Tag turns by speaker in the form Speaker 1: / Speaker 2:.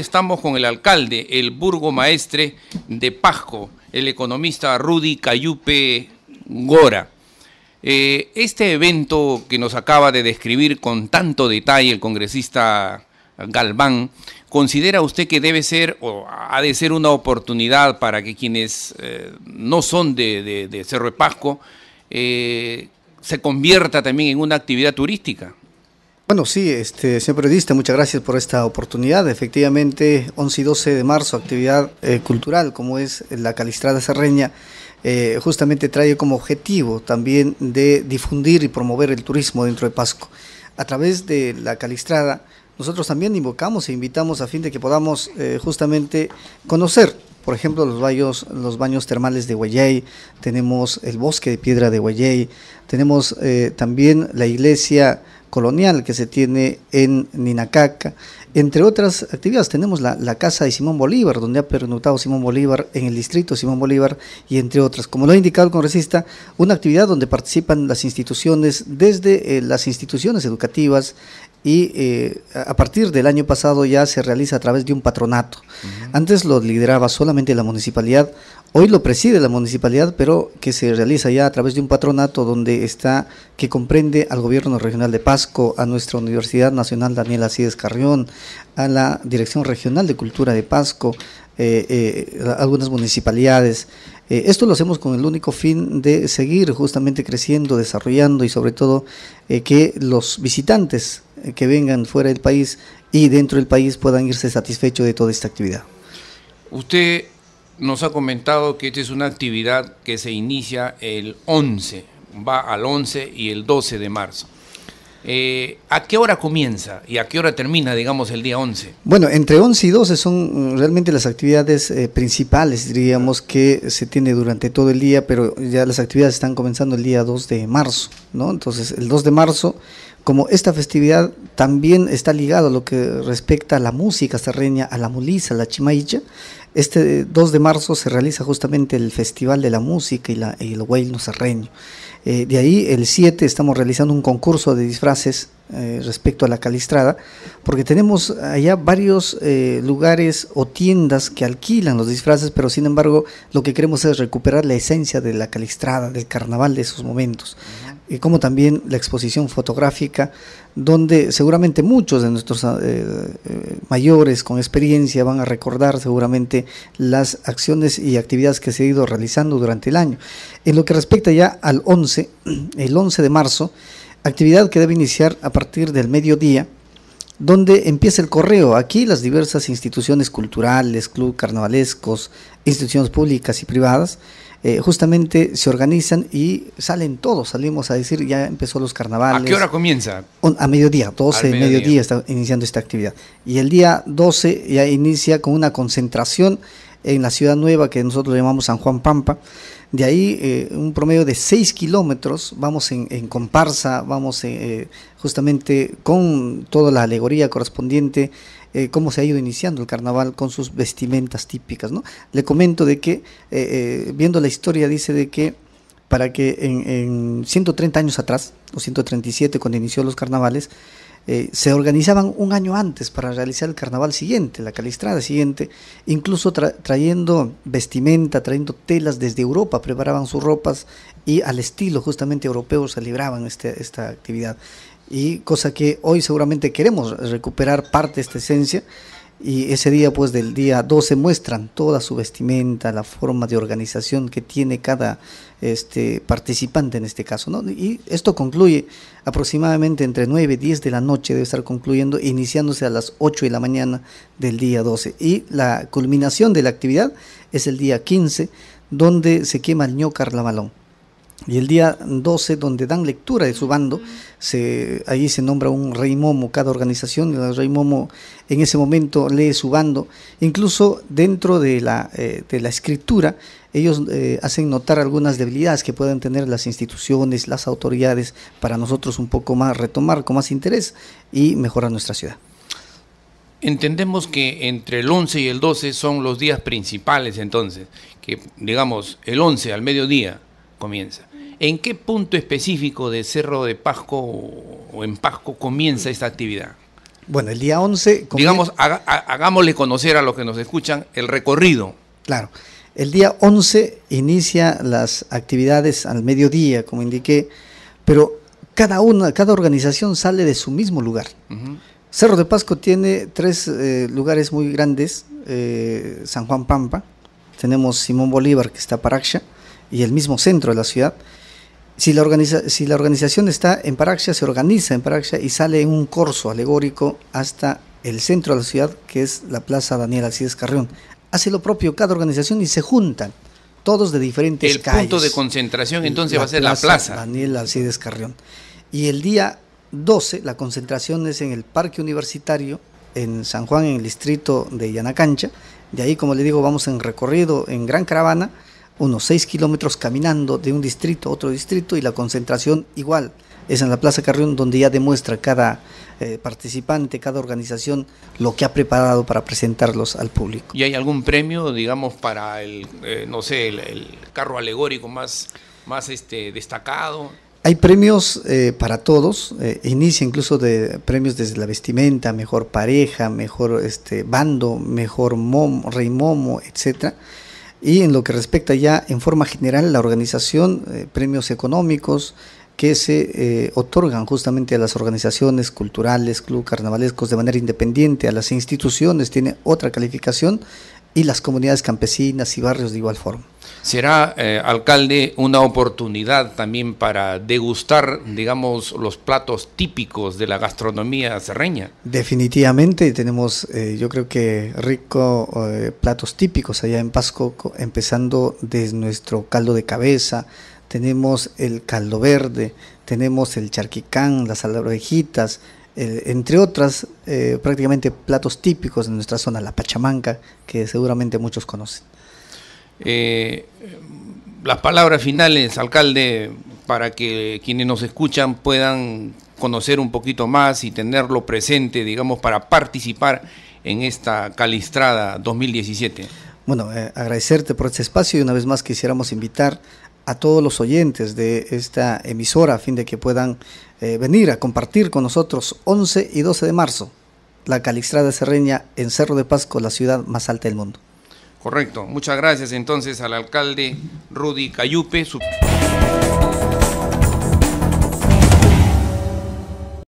Speaker 1: estamos con el alcalde, el burgomaestre de Pasco, el economista Rudy Cayupe Gora. Eh, este evento que nos acaba de describir con tanto detalle el congresista Galván, ¿considera usted que debe ser o ha de ser una oportunidad para que quienes eh, no son de, Cerro de Pasco eh, se convierta también en una actividad turística?
Speaker 2: Bueno, sí, este, señor periodista, muchas gracias por esta oportunidad. Efectivamente, 11 y 12 de marzo, actividad eh, cultural como es la Calistrada Serreña, eh, justamente trae como objetivo también de difundir y promover el turismo dentro de Pasco. A través de la Calistrada, nosotros también invocamos e invitamos a fin de que podamos eh, justamente conocer por ejemplo, los baños, los baños termales de Guayay, tenemos el bosque de piedra de Guayay, tenemos también la iglesia colonial que se tiene en Ninacaca. Entre otras actividades tenemos la, Casa de Simón Bolívar, donde ha pernotado Simón Bolívar en el distrito Simón Bolívar y entre otras. Como lo ha indicado el congresista, una actividad donde participan las instituciones, desde eh, las instituciones educativas, y eh, a partir del año pasado ya se realiza a través de un patronato. Antes lo lideraba solamente la municipalidad, Hoy lo preside la municipalidad, pero que se realiza ya a través de un patronato donde está, que comprende al gobierno regional de Pasco, a nuestra Universidad Nacional Daniel Cides Carrión, a la Dirección Regional de Cultura de Pasco, eh, eh, algunas municipalidades. Eh, esto lo hacemos con el único fin de seguir justamente creciendo, desarrollando y sobre todo que los visitantes que vengan fuera del país y dentro del país puedan irse satisfechos de toda esta actividad.
Speaker 1: Usted nos ha comentado que esta es una actividad que se inicia el 11, va al 11 y el 12 de marzo. Eh, ¿A qué hora comienza y a qué hora termina, digamos, el día 11?
Speaker 2: Bueno, entre 11 y 12 son mm, realmente las actividades eh, principales, diríamos, que se tiene durante todo el día, pero ya las actividades están comenzando el día 2 de marzo, ¿no? Entonces, el 2 de marzo, como esta festividad también está ligada a lo que respecta a la música serreña, a la mulisa, a la chimaicha, este 2 de marzo se realiza justamente el Festival de la Música y, la, el Huayno Serreño. Eh, de ahí, el 7 estamos realizando un concurso de disfraces eh, respecto a la calistrada, porque tenemos allá varios eh, lugares o tiendas que alquilan los disfraces, pero sin embargo lo que queremos es recuperar la esencia de la calistrada, del carnaval de esos momentos y como también la exposición fotográfica, donde seguramente muchos de nuestros eh, eh, mayores con experiencia van a recordar seguramente las acciones y actividades que se han ido realizando durante el año. En lo que respecta ya al 11, el 11 de marzo, actividad que debe iniciar a partir del mediodía, donde empieza el correo. Aquí las diversas instituciones culturales, club carnavalescos, instituciones públicas y privadas, eh, justamente se organizan y salen todos, salimos a decir, ya empezó los carnavales. ¿A qué hora comienza? a mediodía, 12 de mediodía. mediodía está iniciando esta actividad. Y el día 12 ya inicia con una concentración en la ciudad nueva que nosotros llamamos San Juan Pampa. De ahí eh, un promedio de 6 kilómetros, vamos en, comparsa, vamos eh, eh, justamente con toda la alegoría correspondiente, cómo se ha ido iniciando el carnaval con sus vestimentas típicas. ¿no? Le comento de que, viendo la historia, dice de que para que en, en 130 años atrás, o 137 cuando inició los carnavales, eh, se organizaban un año antes para realizar el carnaval siguiente, la calistrada siguiente, incluso trayendo vestimenta, trayendo telas desde Europa, preparaban sus ropas y al estilo justamente europeo celebraban este, esta actividad. Y cosa que hoy seguramente queremos recuperar parte de esta esencia y ese día, pues del día 12, muestran toda su vestimenta, la forma de organización que tiene cada este, participante en este caso. ¿no? Y esto concluye aproximadamente entre 9 y 10 de la noche, debe estar concluyendo, iniciándose a las 8 de la mañana del día 12. Y la culminación de la actividad es el día 15, donde se quema el ño Malón. Y el día 12, donde dan lectura de su bando, se, allí se nombra un rey momo, cada organización, el rey momo en ese momento lee su bando. Incluso dentro de la, eh, escritura, ellos eh, hacen notar algunas debilidades que puedan tener las instituciones, las autoridades, para nosotros un poco más retomar con más interés y mejorar nuestra ciudad.
Speaker 1: Entendemos que entre el 11 y el 12 son los días principales entonces, que digamos el 11 al mediodía comienza. ¿En qué punto específico de Cerro de Pasco o en Pasco comienza esta actividad?
Speaker 2: Bueno, el día 11...
Speaker 1: Digamos, hagámosle conocer a los que nos escuchan el recorrido.
Speaker 2: Claro. El día 11 inicia las actividades al mediodía, como indiqué, pero cada una, cada organización sale de su mismo lugar. Cerro de Pasco tiene tres eh, lugares muy grandes, eh, San Juan Pampa, tenemos Simón Bolívar que está para Paraxia y el mismo centro de la ciudad, si la, si la organización está en Paraxia, se organiza en Paraxia y sale en un corso alegórico hasta el centro de la ciudad, que es la Plaza Daniel Alcides Carrión. Hace lo propio cada organización y se juntan, todos de diferentes el El punto de concentración entonces va a ser la Plaza Daniel Alcides Carrión. Y el día 12, la concentración es en el Parque Universitario, en San Juan, en el distrito de Yanacancha. De ahí, como le digo, vamos en recorrido en gran caravana unos 6 kilómetros caminando de un distrito a otro distrito y la concentración igual. Es en la Plaza Carrión donde ya demuestra cada eh, participante, cada organización, lo que ha preparado para presentarlos al público.
Speaker 1: ¿Y hay algún premio, digamos, para el, eh, no sé, el, carro alegórico más, más este, destacado?
Speaker 2: Hay premios eh, para todos, inicia incluso de premios desde la vestimenta, mejor pareja, mejor este, bando, mejor mom, rey momo, etcétera. Y en lo que respecta ya en forma general la organización, eh, premios económicos que se eh, otorgan justamente a las organizaciones culturales, club carnavalescos de manera independiente, a las instituciones, tiene otra calificación y las comunidades campesinas y barrios de igual forma.
Speaker 1: Será, eh, alcalde, una oportunidad también para degustar, digamos, los platos típicos de la gastronomía serreña.
Speaker 2: Definitivamente, tenemos, eh, yo creo que rico eh, platos típicos allá en Pasco, empezando desde nuestro caldo de cabeza, tenemos el caldo verde, tenemos el charquicán, las alabrejitas, eh, entre otras eh, prácticamente platos típicos de nuestra zona, la pachamanca, que seguramente muchos conocen.
Speaker 1: Eh, las palabras finales, alcalde, para que quienes nos escuchan puedan conocer un poquito más y tenerlo presente, digamos, para participar en esta Calistrada 2017.
Speaker 2: Bueno, agradecerte por este espacio y una vez más quisiéramos invitar a todos los oyentes de esta emisora a fin de que puedan eh, venir a compartir con nosotros 11 y 12 de marzo la Calixtrada Cerreña en Cerro de Pasco, la ciudad más alta del mundo.
Speaker 1: Correcto. Muchas gracias entonces al alcalde Rudy Cayupe.